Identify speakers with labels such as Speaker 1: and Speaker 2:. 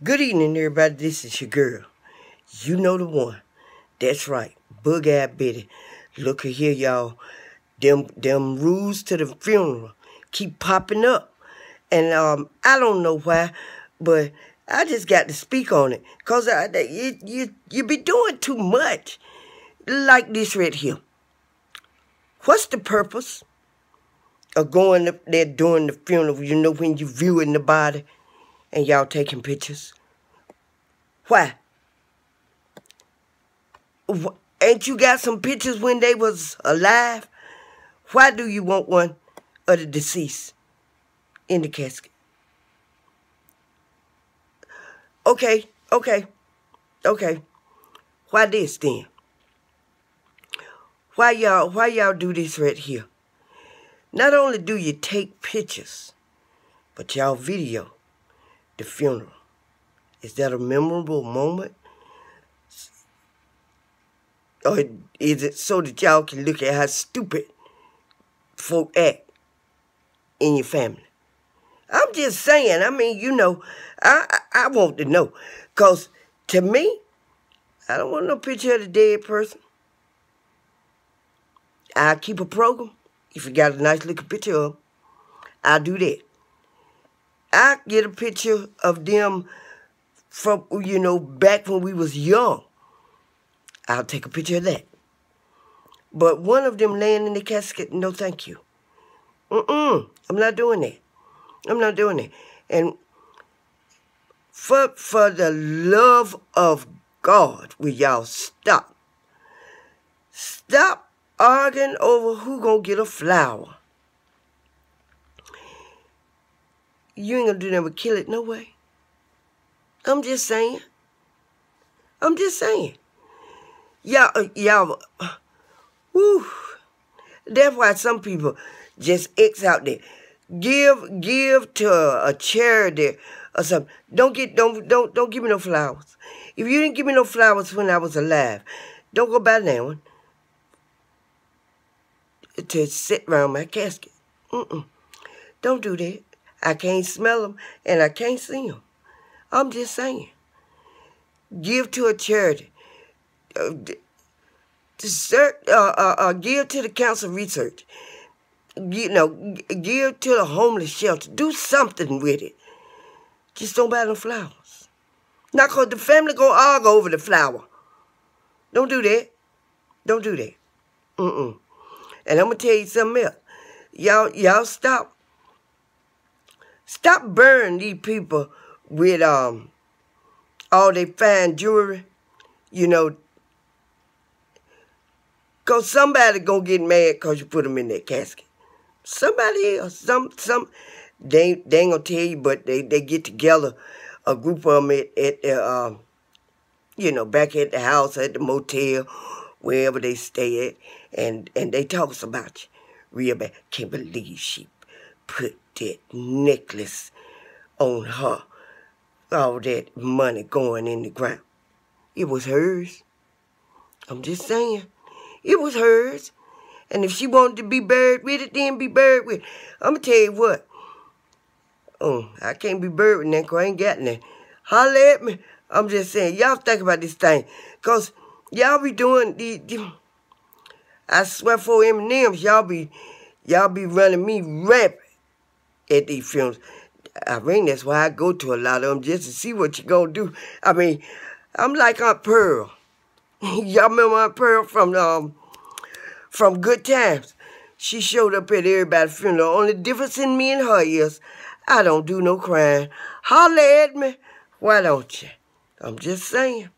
Speaker 1: Good evening, everybody. This is your girl. You know the one. That's right, Bug Eye Betty. Look at here, y'all. Them them rules to the funeral keep popping up, and um, I don't know why, but I just got to speak on it, cause I, you you you be doing too much, like this right here. What's the purpose of going up there during the funeral? You know when you viewing the body and y'all taking pictures? Why? Ain't you got some pictures when they was alive? Why do you want one of the deceased in the casket? Okay, okay, okay. Why this then? Why y'all why y'all do this right here? Not only do you take pictures, but y'all video the funeral. Is that a memorable moment? Or is it so that y'all can look at how stupid folk act in your family? I'm just saying, I mean, you know, I, I, I want to know. Because to me, I don't want no picture of the dead person. I keep a program. If you got a nice looking picture of them, I do that. I get a picture of them from, you know, back when we was young. I'll take a picture of that. But one of them laying in the casket, no thank you. Mm-mm, I'm not doing that. I'm not doing it. And for, for the love of God, will y'all stop? Stop arguing over who gonna get a flower. You ain't gonna do nothing but kill it no way. I'm just saying. I'm just saying. Y'all, uh, y'all, uh, That's why some people just X out there. Give, give to a charity or something. Don't get, don't, don't, don't give me no flowers. If you didn't give me no flowers when I was alive, don't go buy that one to sit around my casket. Mm-mm. Don't do that. I can't smell them and I can't see them. I'm just saying. Give to a charity. Uh, uh, uh, uh, give to the council research. You know, give to the homeless shelter. Do something with it. Just don't buy no flowers. Not because the family going to argue over the flower. Don't do that. Don't do that. Mm-mm. And I'm going to tell you something else. Y'all, y'all stop Stop burning these people with um all they fine jewelry, you know, cause somebody gonna get mad cause you put them in that casket. Somebody else, some some, they they ain't gonna tell you, but they they get together, a group of them at at the, uh, you know, back at the house at the motel, wherever they stay at, and and they talks about you real bad. Can't believe she put that necklace on her. All that money going in the ground. It was hers. I'm just saying. It was hers. And if she wanted to be buried with it, then be buried with it. I'm going to tell you what. Oh, I can't be buried with that because I ain't got none. Holler at me. I'm just saying, y'all think about this thing. Because y'all be doing The, I swear for M&M's, y'all be, y'all be running me rampant at these films. I mean, that's why I go to a lot of them just to see what you gonna do. I mean, I'm like Aunt Pearl. Y'all remember Aunt Pearl from um from Good Times? She showed up at everybody's funeral. Only difference in me and her is I don't do no crying. Holler at me, why don't you? I'm just saying.